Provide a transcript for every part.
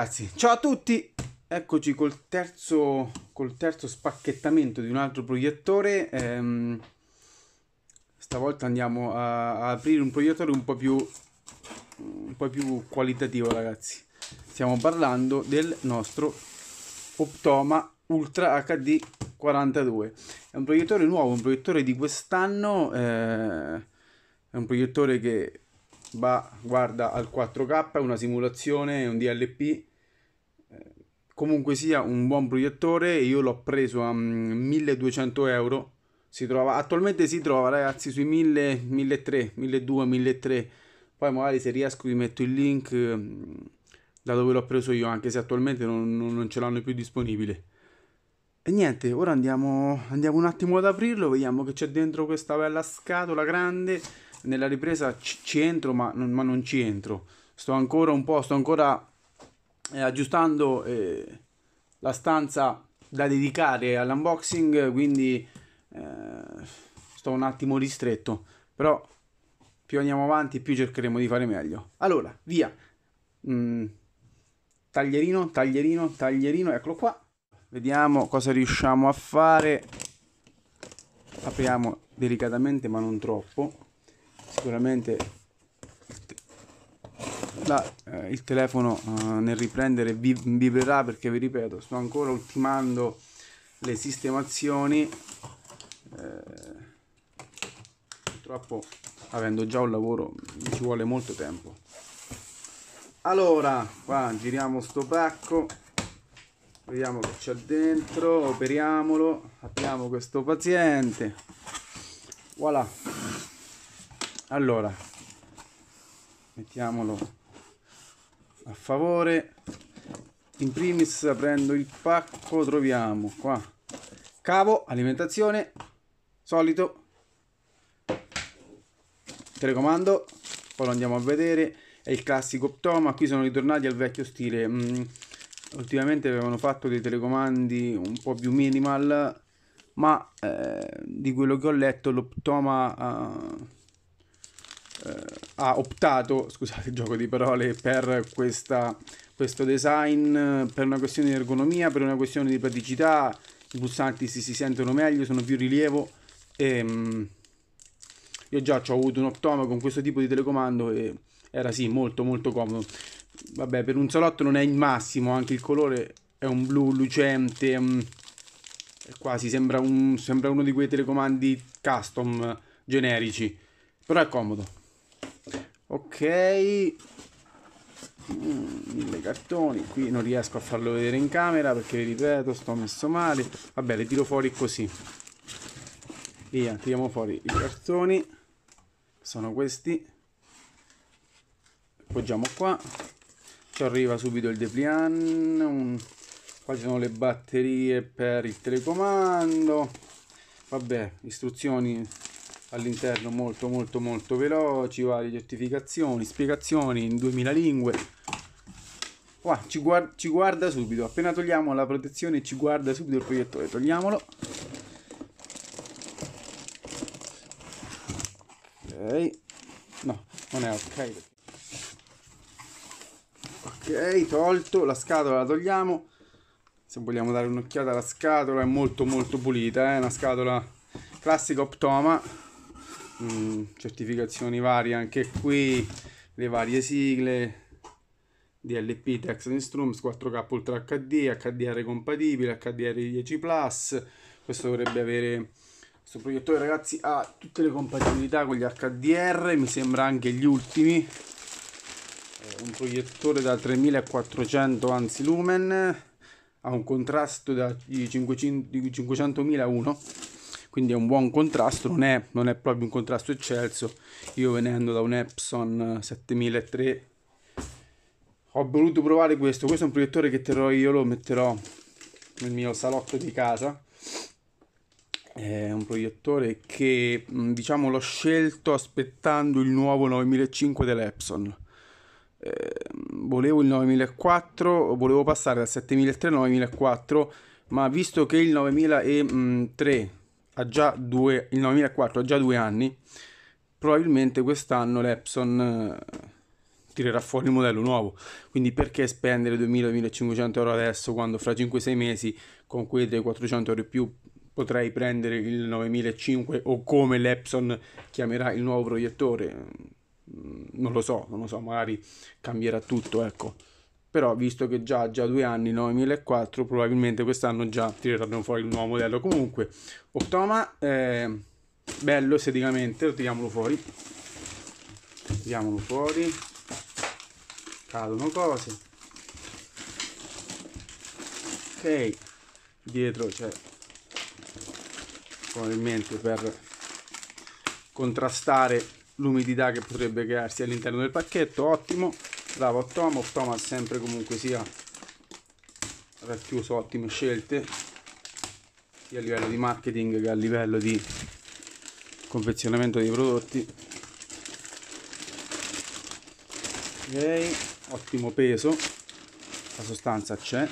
ragazzi, ciao a tutti! Eccoci col terzo, col terzo spacchettamento di un altro proiettore. Ehm, stavolta andiamo a, a, aprire un proiettore un po' più, un po più qualitativo, ragazzi. Stiamo parlando del nostro Optoma Ultra HD 42. È un proiettore nuovo, un proiettore di quest'anno. Eh, è un proiettore che va, guarda al 4K, una simulazione, un DLP comunque sia un buon proiettore io l'ho preso a 1200 mm, euro si trova attualmente si trova ragazzi sui 1000 1300 1200 1300 poi magari se riesco vi metto il link mm, da dove l'ho preso io anche se attualmente non, non ce l'hanno più disponibile e niente ora andiamo, andiamo un attimo ad aprirlo vediamo che c'è dentro questa bella scatola grande nella ripresa ci, ci entro ma non, ma non ci entro sto ancora un po' sto ancora eh, aggiustando eh, la stanza da dedicare all'unboxing, quindi eh, sto un attimo ristretto, però più andiamo avanti più cercheremo di fare meglio. Allora, via. Mm, taglierino, taglierino, taglierino, eccolo qua. Vediamo cosa riusciamo a fare. Apriamo delicatamente ma non troppo. Sicuramente la, eh, il telefono eh, nel riprendere vi, vibrerà perché vi ripeto sto ancora ultimando le sistemazioni eh, purtroppo avendo già un lavoro ci vuole molto tempo allora qua giriamo sto pacco vediamo che c'è dentro operiamolo apriamo questo paziente voilà allora mettiamolo a favore in primis aprendo il pacco troviamo qua cavo alimentazione solito telecomando poi lo andiamo a vedere è il classico Optoma qui sono ritornati al vecchio stile mm, ultimamente avevano fatto dei telecomandi un po' più minimal ma eh, di quello che ho letto l'Optoma eh, eh, ha optato, scusate il gioco di parole, per questa, questo design per una questione di ergonomia, per una questione di praticità, i pulsanti si, si sentono meglio, sono più rilievo. E, ehm, io già ho avuto un optoma con questo tipo di telecomando e era sì molto molto comodo. Vabbè, per un salotto non è il massimo, anche il colore è un blu lucente, mm, quasi sembra, un, sembra uno di quei telecomandi custom generici, però è comodo ok mm, mille cartoni qui non riesco a farlo vedere in camera perché vi ripeto sto messo male vabbè le tiro fuori così via tiriamo fuori i cartoni sono questi appoggiamo qua ci arriva subito il depliant un... qua ci sono le batterie per il telecomando vabbè istruzioni all'interno molto molto molto veloci, varie giustificazioni, spiegazioni in 2000 lingue. Wow, ci, guarda, ci guarda subito, appena togliamo la protezione ci guarda subito il proiettore, togliamolo. Ok, no, non è ok. Ok, tolto, la scatola la togliamo. Se vogliamo dare un'occhiata alla scatola è molto molto pulita, è eh? una scatola classica Optoma Mm, certificazioni varie anche qui le varie sigle DLP Text Instruments 4K Ultra HD, HDR compatibile, HDR 10 Plus. Questo dovrebbe avere questo proiettore, ragazzi, ha tutte le compatibilità con gli HDR, mi sembra anche gli ultimi. È un proiettore da 3400 anzi lumen, ha un contrasto da 500.001 quindi è un buon contrasto, non è, non è proprio un contrasto eccelso. Io venendo da un Epson 7003 ho voluto provare questo, questo è un proiettore che terrò io, lo metterò nel mio salotto di casa. È un proiettore che mm, diciamo l'ho scelto aspettando il nuovo 9005 dell'Epson. Eh, volevo il 9004, volevo passare dal 7003 al 9004, ma visto che il 9003 ha già due, il 9004 ha già due anni, probabilmente quest'anno l'Epson eh, tirerà fuori il modello nuovo. Quindi perché spendere 2.000-1.500 euro adesso quando fra 5-6 mesi con quei 300-400 euro in più potrei prendere il 9005 o come l'Epson chiamerà il nuovo proiettore? Mm, non lo so, non lo so, magari cambierà tutto, ecco però visto che già, già due anni 9004 probabilmente quest'anno già tireranno fuori il nuovo modello comunque Optoma eh, bello esteticamente lo tiriamolo fuori tiriamolo fuori cadono cose ok dietro c'è probabilmente per contrastare l'umidità che potrebbe crearsi all'interno del pacchetto ottimo bravo a Tom, Tom ha sempre comunque sia racchiuso ottime scelte sia a livello di marketing che a livello di confezionamento dei prodotti ok ottimo peso la sostanza c'è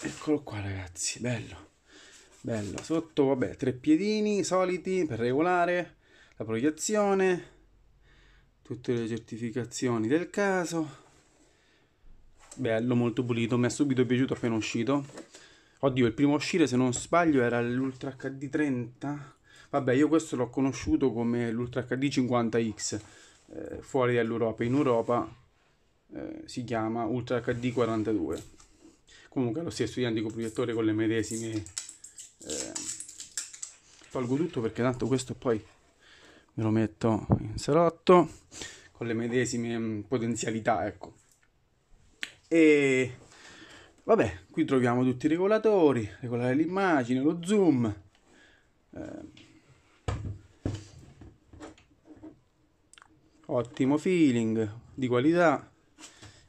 eccolo qua ragazzi bello bello sotto vabbè tre piedini soliti per regolare la proiezione tutte le certificazioni del caso bello molto pulito mi è subito piaciuto appena uscito oddio il primo a uscire se non sbaglio era l'ultra hd 30 vabbè io questo l'ho conosciuto come l'ultra hd 50x eh, fuori dall'Europa in Europa eh, si chiama ultra hd 42 comunque è lo stesso identico proiettore con le medesime eh, tolgo tutto perché tanto questo poi me lo metto in salotto con le medesime mm, potenzialità ecco e vabbè qui troviamo tutti i regolatori regolare l'immagine lo zoom eh, ottimo feeling di qualità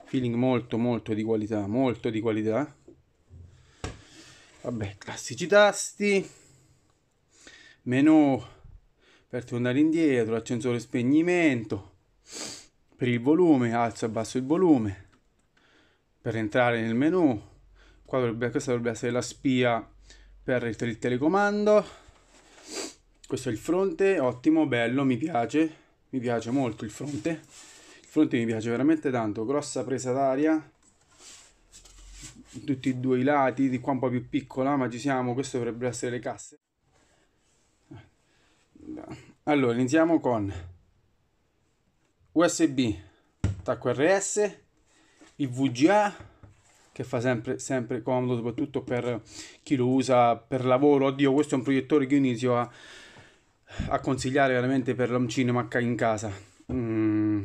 feeling molto molto di qualità molto di qualità vabbè classici tasti menu per tornare indietro, ascensore spegnimento, per il volume, alzo e abbasso il volume, per entrare nel menu, qua dovrebbe, questa dovrebbe essere la spia per il, il telecomando, questo è il fronte, ottimo, bello, mi piace, mi piace molto il fronte, il fronte mi piace veramente tanto, grossa presa d'aria, tutti e due i lati, di qua un po' più piccola, ma ci siamo, queste dovrebbero essere le casse allora iniziamo con USB attacco RS il VGA che fa sempre, sempre comodo soprattutto per chi lo usa per lavoro oddio questo è un proiettore che io inizio a, a consigliare veramente per l'home cinema in casa mm.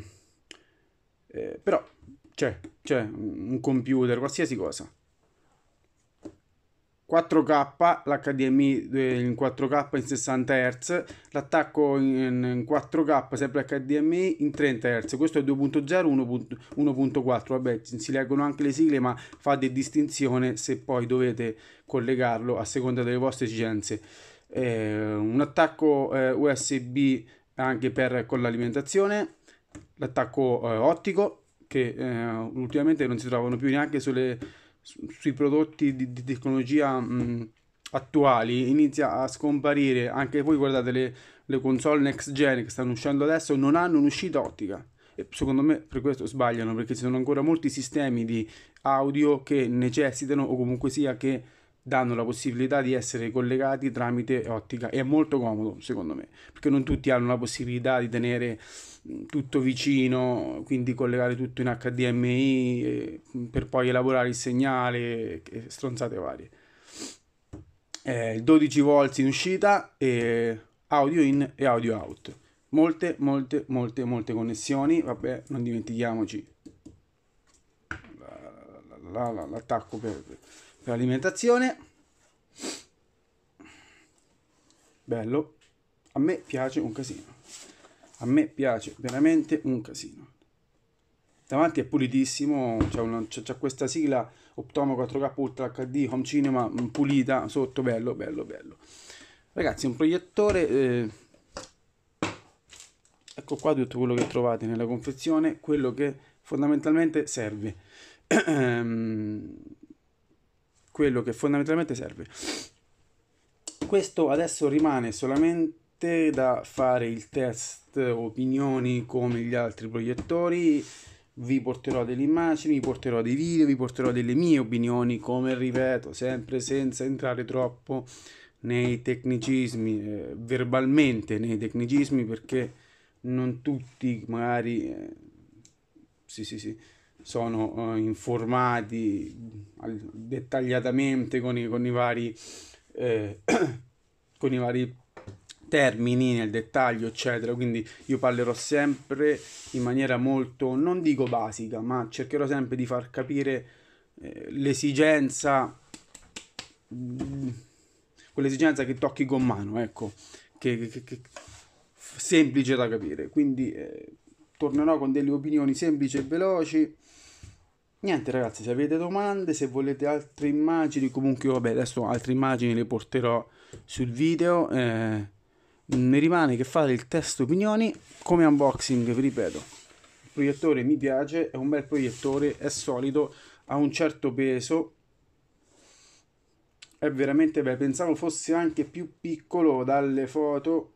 eh, però c'è, c'è un computer qualsiasi cosa 4K, l'HDMI in 4K in 60 Hz, l'attacco in 4K sempre HDMI in 30 Hz, questo è 2.0, 1.4, vabbè si leggono anche le sigle ma fate distinzione se poi dovete collegarlo a seconda delle vostre esigenze. Eh, un attacco eh, USB anche per, con l'alimentazione, l'attacco eh, ottico che eh, ultimamente non si trovano più neanche sulle sui prodotti di, di tecnologia mh, mm, attuali inizia a scomparire. Anche voi guardate le, le, console next gen che stanno uscendo adesso non hanno un'uscita ottica. E secondo me per questo sbagliano perché ci sono ancora molti sistemi di audio che necessitano o comunque sia che danno la possibilità di essere collegati tramite ottica è molto comodo secondo me perché non tutti hanno la possibilità di tenere mm, tutto vicino quindi collegare tutto in HDMI mm, per poi elaborare il segnale stronzate varie eh, 12 volts in uscita e audio in e audio out molte molte molte molte connessioni vabbè non dimentichiamoci l'attacco per per l'alimentazione. Bello. A me piace un casino. A me piace veramente un casino. Davanti è pulitissimo, c'è, questa sigla Optomo 4K Ultra HD Home Cinema pulita sotto, bello, bello, bello. Ragazzi, un proiettore... Eh, ecco qua tutto quello che trovate nella confezione, quello che fondamentalmente serve. Ehm, quello che fondamentalmente serve. Questo adesso rimane solamente da fare il test opinioni come gli altri proiettori vi porterò delle immagini, vi porterò dei video, vi porterò delle mie opinioni, come ripeto, sempre senza entrare troppo nei tecnicismi, eh, verbalmente nei tecnicismi, perché non tutti magari... Eh, sì, sì, sì sono eh, informati dettagliatamente con i, con i vari eh, con i vari termini nel dettaglio eccetera quindi io parlerò sempre in maniera molto non dico basica ma cercherò sempre di far capire eh, l'esigenza mm, quell'esigenza che tocchi con mano ecco che, che, che semplice da capire quindi eh, tornerò con delle opinioni semplici e veloci niente ragazzi se avete domande se volete altre immagini comunque vabbè adesso altre immagini le porterò sul video eh, ne rimane che fare il test opinioni come unboxing vi ripeto il proiettore mi piace è un bel proiettore è solido ha un certo peso è veramente bello pensavo fosse anche più piccolo dalle foto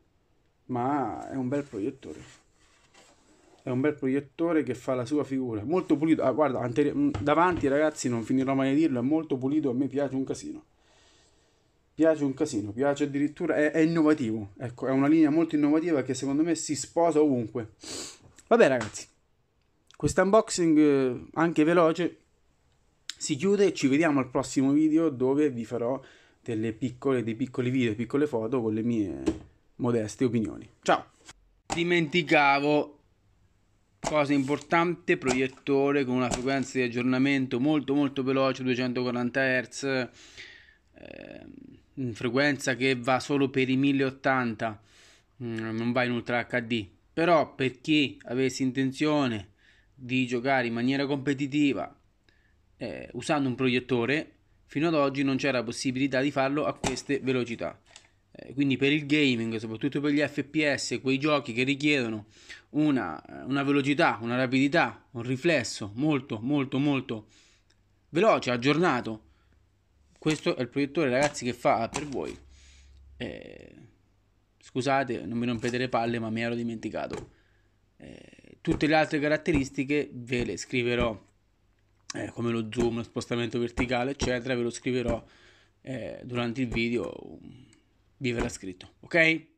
ma è un bel proiettore è un bel proiettore che fa la sua figura, molto pulito, ah, guarda, anteri- mm, davanti ragazzi non finirò mai di dirlo, è molto pulito, a me piace un casino, piace un casino, piace addirittura, è, è innovativo, ecco, è una linea molto innovativa che secondo me si sposa ovunque. Vabbè ragazzi, questo unboxing eh, anche veloce si chiude, ci vediamo al prossimo video dove vi farò delle piccole, dei piccoli video, piccole foto con le mie modeste opinioni. Ciao! Dimenticavo cosa importante proiettore con una frequenza di aggiornamento molto molto veloce 240 Hz eh, frequenza che va solo per i 1080 mm, non va in ultra HD però per chi avesse intenzione di giocare in maniera competitiva eh, usando un proiettore fino ad oggi non c'era possibilità di farlo a queste velocità eh, quindi per il gaming, soprattutto per gli FPS, quei giochi che richiedono una, eh, una, velocità, una rapidità, un riflesso molto molto molto veloce, aggiornato. Questo è il proiettore ragazzi che fa per voi. Eh, scusate, non mi rompete le palle ma mi ero dimenticato. Eh, tutte le altre caratteristiche ve le scriverò, eh, come lo zoom, lo spostamento verticale eccetera, ve lo scriverò eh, durante il video vivere scritto, ok?